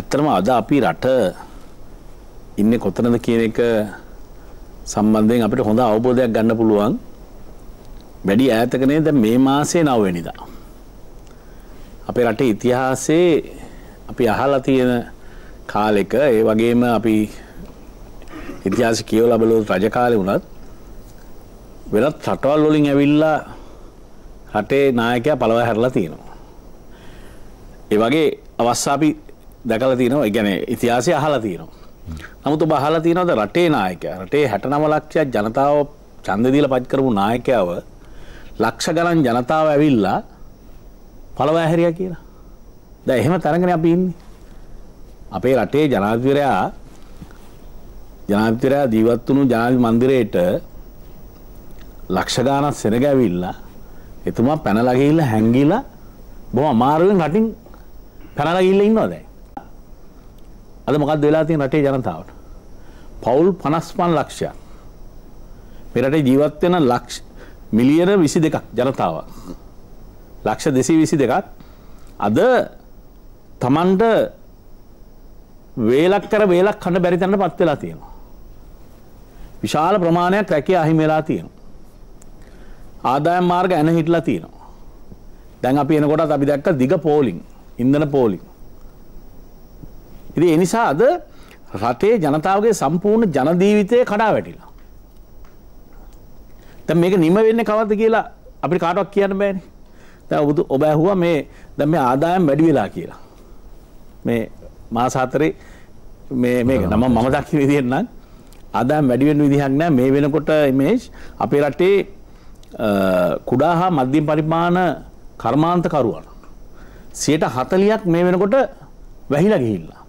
ඇත්තටම අද අපි රට ඉන්න කොතනද කියන එක සම්බන්ධයෙන් අපිට හොඳ අවබෝධයක් ගන්න පුළුවන් වැඩි ඈතකනේ දැන් මේ මාසේ 9 වෙනිදා අපේ රටේ ඉතිහාසයේ අපි අහලා තියෙන කාලෙක ඒ වගේම අපි ඉතිහාස කියවලා බලුවොත් රජ කාලේ වුණත් වෙනත් රටවල් වලින් ඇවිල්ලා රටේ නායකයා පළව හැරලා තියෙනවා ඒ වගේ අවස්ථා අපි දැකල තියනවා ගැන ඉතිහාසය අහලා තියෙනවා. නමුත් බහලා තියනවද රටේ නායකය රටේ හැට නම ලක්ෂයක් ජනතාව චන්දදීල පච් කරපු නායකයාව ලක්ෂ ගණන් ජනතාව ඇවිල්ලා පළවෑහැරිය කියලා. ද එහෙම තරගෙන අපි ඉන්නේ. අපේ රටේ ජනාධවරයා ජනාතිරයා දීවත් වුණු ජනාධි මන්දිරයට ලක්ෂගානත් සෙනගැවිල්ලා එතුමා පැනලගහිල්ල හැංගිලා බොම අමාරුවෙන් රටින් පැනලගිල්ල ඉන්නවා දැයි. අද මොකක්ද වෙලා තියෙන රටේ ජනතාවට. පවුල් 55 ලක්ෂයක්. මේ රටේ ජීවත් වෙන ලක්ෂ මිලියන 22ක් ජනතාවක්. ලක්ෂ 222ක් අද Tamanට වේලක් කර වේලක් කන්න බැරි තැනටපත් වෙලා තියෙනවා. විශාල ප්‍රමාණයක් රැකිය අහිමි වෙලා තියෙනවා. ආදායම් මාර්ග ඇන හිටලා තියෙනවා. දැන් අපි එනකොටත් අපි දැක්ක දිග පෝලිං, ඉන්ධන පෝලිං. ඉතින් ඒ නිසා අද රටේ ජනතාවගේ සම්පූර්ණ ජන ජීවිතය කඩා වැටිලා. දැන් මේක නිම වෙන්නේ කවද්ද කියලා අපිට කාටවත් කියන්න බෑනේ. දැන් ඔබ ඇහුවා මේ දැන් මේ ආදායම් වැඩි වෙලා කියලා. මේ මාස හතරේ මේ මේක නම මම දකින විදිහෙන් නම් ආදායම් වැඩි වෙන විදිහක් නෑ මේ වෙනකොට ඉමේජ් අපේ රටේ කුඩා හා මධ්‍යම පරිමාණ කර්මාන්ත කරුවන් 140ක් මේ වෙනකොට වැහිලා ගිහිල්ලා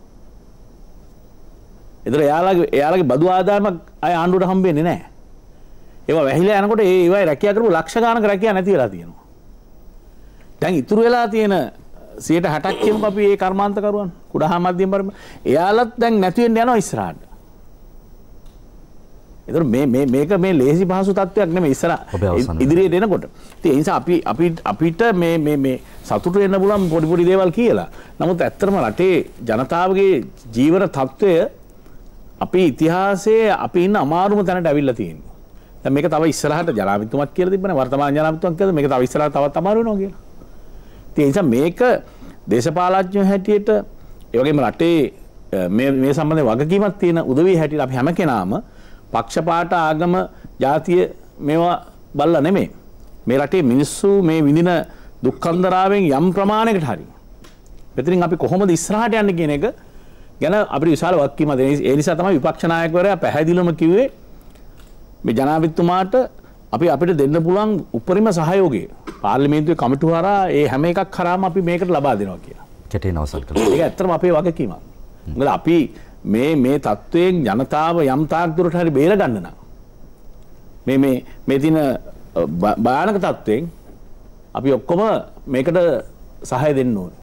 එතර යාලගේ එයාලගේ බදු ආදායමක් අය ආණ්ඩුවට හම්බෙන්නේ නැහැ. ඒවා වැහිලා යනකොට ඒ ඒවා රැකියා කරපු ලක්ෂ ගානක රැකියා නැති වෙලා තියෙනවා. දැන් ඉතුරු වෙලා තියෙන 60ක් කියමු අපි ඒ කර්මාන්තකරුවන් කුඩා හා මධ්‍යම පරිම එයාලත් දැන් නැති වෙන්න යනවා ඉස්සරහට. එතකොට මේ මේ මේක මේ ලේසි පහසු තත්වයක් නෙමෙයි ඉස්සර ඉදිරියට එනකොට. ඉතින් ඒ නිසා අපි අපි අපිට මේ මේ මේ සතුට වෙන්න පුළුවන් පොඩි පොඩි දේවල් කියලා. නමුත් ඇත්තටම රටේ ජනතාවගේ ජීවන තත්වය අපි ඉතිහාසයේ අපි ඉන්න අමාරුම තැනට ඇවිල්ලා තියෙනවා. දැන් මේක තව ඉස්සරහට ජලාවිතුමත් කියලා තිබ්බනේ වර්තමාන ජලාවිතුමත් කියලා මේක තව ඉස්සරහට තවත් අමාරු වෙනවා කියලා. ඉතින් ඒ නිසා මේක දේශපාලඥයෝ හැටියට ඒ වගේම රටේ මේ මේ සම්බන්ධව වගකීමක් තියෙන උදවිය හැටියට අපි හැම කෙනාම පක්ෂපාත ආගම ජාතිය මේවා බලලා නෙමෙයි. මේ රටේ මිනිස්සු මේ විඳින දුක්ඛන්දරාවෙන් යම් ප්‍රමාණයකට හරි. මෙතනින් අපි කොහොමද ඉස්සරහට යන්නේ කියන එක ගැන අපි විශාල වක්කීම ඒ නිසා තමයි විපක්ෂනායකවරයා පැහැදිලිවම කිව්වේ මේ ජනාධිපතිතුමාට අපි අපිට දෙන්න පුළුවන් උපරිම සහයෝගය පාර්ලිමේන්තුවේ කමිටු හරහා ඒ හැම එකක් හරහාම අපි මේකට ලබා දෙනවා කියලා. කැටේ නවසල් කරලා. ඒක ඇත්තටම අපේ වගකීමක්. මොකද අපි මේ මේ தත්වයෙන් ජනතාව යම් තාක් දුරට හරි බේර ගන්න නම් මේ මේ මේ දින භයානක தත්වයෙන් අපි ඔක්කොම මේකට සහය දෙන්න ඕනේ.